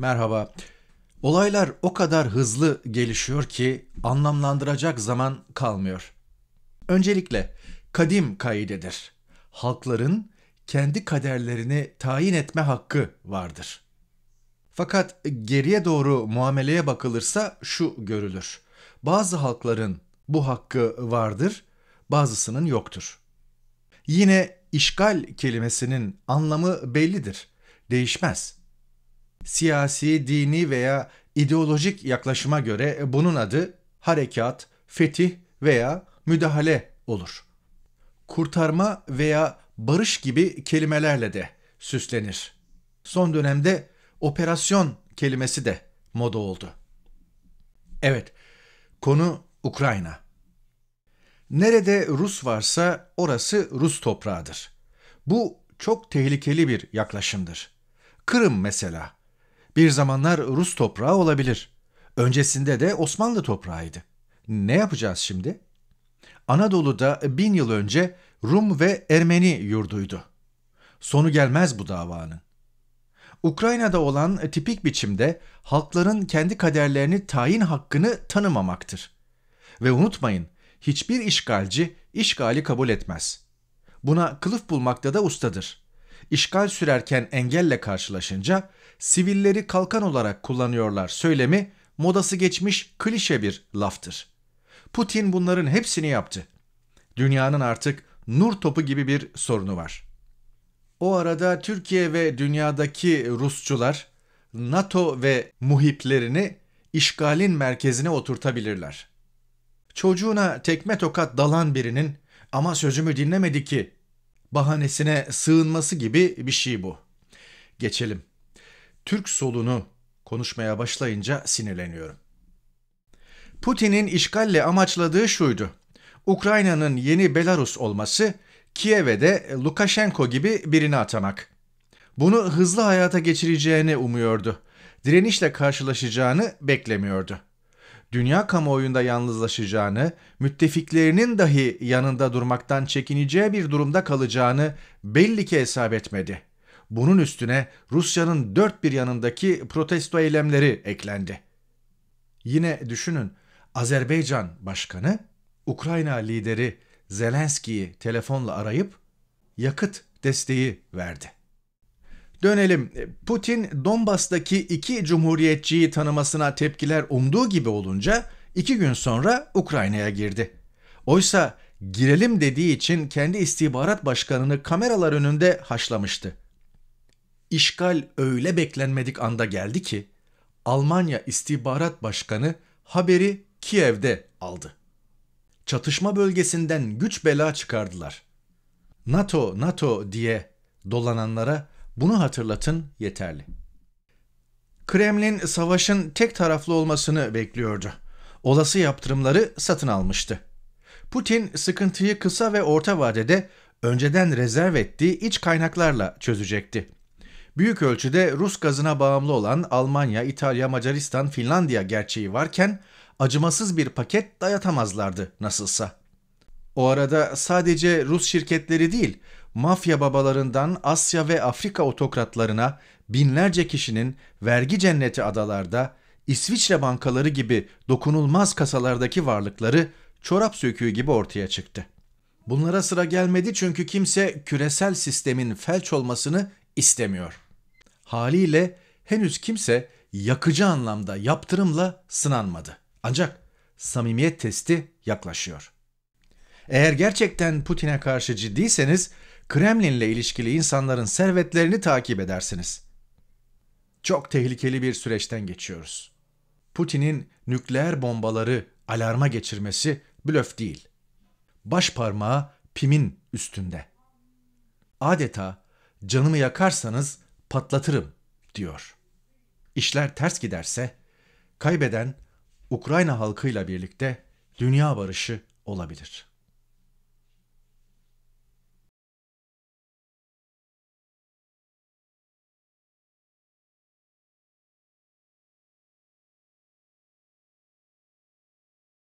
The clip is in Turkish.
Merhaba. Olaylar o kadar hızlı gelişiyor ki anlamlandıracak zaman kalmıyor. Öncelikle kadim kaidedir. Halkların kendi kaderlerini tayin etme hakkı vardır. Fakat geriye doğru muameleye bakılırsa şu görülür. Bazı halkların bu hakkı vardır, bazısının yoktur. Yine işgal kelimesinin anlamı bellidir, değişmez. Siyasi, dini veya ideolojik yaklaşıma göre e, bunun adı harekat, fetih veya müdahale olur. Kurtarma veya barış gibi kelimelerle de süslenir. Son dönemde operasyon kelimesi de moda oldu. Evet, konu Ukrayna. Nerede Rus varsa orası Rus toprağıdır. Bu çok tehlikeli bir yaklaşımdır. Kırım mesela. Bir zamanlar Rus toprağı olabilir. Öncesinde de Osmanlı toprağıydı. Ne yapacağız şimdi? Anadolu'da bin yıl önce Rum ve Ermeni yurduydu. Sonu gelmez bu davanın. Ukrayna'da olan tipik biçimde halkların kendi kaderlerini tayin hakkını tanımamaktır. Ve unutmayın, hiçbir işgalci işgali kabul etmez. Buna kılıf bulmakta da ustadır. İşgal sürerken engelle karşılaşınca sivilleri kalkan olarak kullanıyorlar söylemi modası geçmiş klişe bir laftır. Putin bunların hepsini yaptı. Dünyanın artık nur topu gibi bir sorunu var. O arada Türkiye ve dünyadaki Rusçular NATO ve muhiplerini işgalin merkezine oturtabilirler. Çocuğuna tekme tokat dalan birinin ama sözümü dinlemedi ki bahanesine sığınması gibi bir şey bu. Geçelim. Türk solunu konuşmaya başlayınca sinirleniyorum. Putin'in işgalle amaçladığı şuydu. Ukrayna'nın yeni Belarus olması, Kiev'e de Lukashenko gibi birini atamak. Bunu hızlı hayata geçireceğini umuyordu. Direnişle karşılaşacağını beklemiyordu. Dünya kamuoyunda yalnızlaşacağını, müttefiklerinin dahi yanında durmaktan çekineceği bir durumda kalacağını belli ki hesap etmedi.'' Bunun üstüne Rusya'nın dört bir yanındaki protesto eylemleri eklendi. Yine düşünün Azerbaycan Başkanı Ukrayna lideri Zelenski'yi telefonla arayıp yakıt desteği verdi. Dönelim. Putin Donbas'taki iki cumhuriyetçiyi tanımasına tepkiler umduğu gibi olunca iki gün sonra Ukrayna'ya girdi. Oysa girelim dediği için kendi istihbarat başkanını kameralar önünde haşlamıştı. İşgal öyle beklenmedik anda geldi ki Almanya İstihbarat Başkanı haberi Kiev'de aldı. Çatışma bölgesinden güç bela çıkardılar. NATO, NATO diye dolananlara bunu hatırlatın yeterli. Kremlin savaşın tek taraflı olmasını bekliyordu. Olası yaptırımları satın almıştı. Putin sıkıntıyı kısa ve orta vadede önceden rezerv ettiği iç kaynaklarla çözecekti. Büyük ölçüde Rus gazına bağımlı olan Almanya, İtalya, Macaristan, Finlandiya gerçeği varken acımasız bir paket dayatamazlardı nasılsa. O arada sadece Rus şirketleri değil, mafya babalarından Asya ve Afrika otokratlarına binlerce kişinin vergi cenneti adalarda, İsviçre bankaları gibi dokunulmaz kasalardaki varlıkları çorap söküğü gibi ortaya çıktı. Bunlara sıra gelmedi çünkü kimse küresel sistemin felç olmasını istemiyor. Haliyle henüz kimse yakıcı anlamda yaptırımla sınanmadı. Ancak samimiyet testi yaklaşıyor. Eğer gerçekten Putin'e karşı ciddiyseniz ile ilişkili insanların servetlerini takip edersiniz. Çok tehlikeli bir süreçten geçiyoruz. Putin'in nükleer bombaları alarma geçirmesi blöf değil. Baş parmağı pimin üstünde. Adeta canımı yakarsanız patlatırım diyor. İşler ters giderse kaybeden Ukrayna halkıyla birlikte dünya barışı olabilir.''